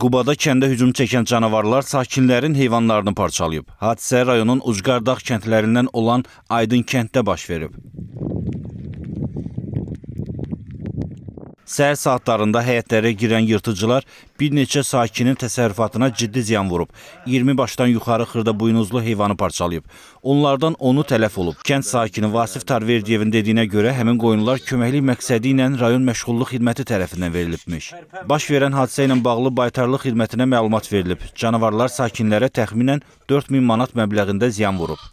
Qubada kəndə hücum çəkən canavarlar sakinlərin heyvanlarını parçalayıb. Hadisə rayonun Ucqardağ kəndlərindən olan Aydın kənddə baş verib. Səhər saatlarında həyətlərə girən yırtıcılar bir neçə sakinin təsərrüfatına ciddi ziyan vurub. 20 başdan yuxarı xırda buynuzlu heyvanı parçalayıb. Onlardan onu tələf olub. Kənd sakini Vasif Tarverdiyevin dediyinə görə həmin qoyunlar köməklik məqsədi ilə rayon məşğulluq xidməti tərəfindən verilibmiş. Baş verən hadisə ilə bağlı baytarlıq xidmətinə məlumat verilib. Canavarlar sakinlərə təxminən 4000 manat məbləğində ziyan vurub.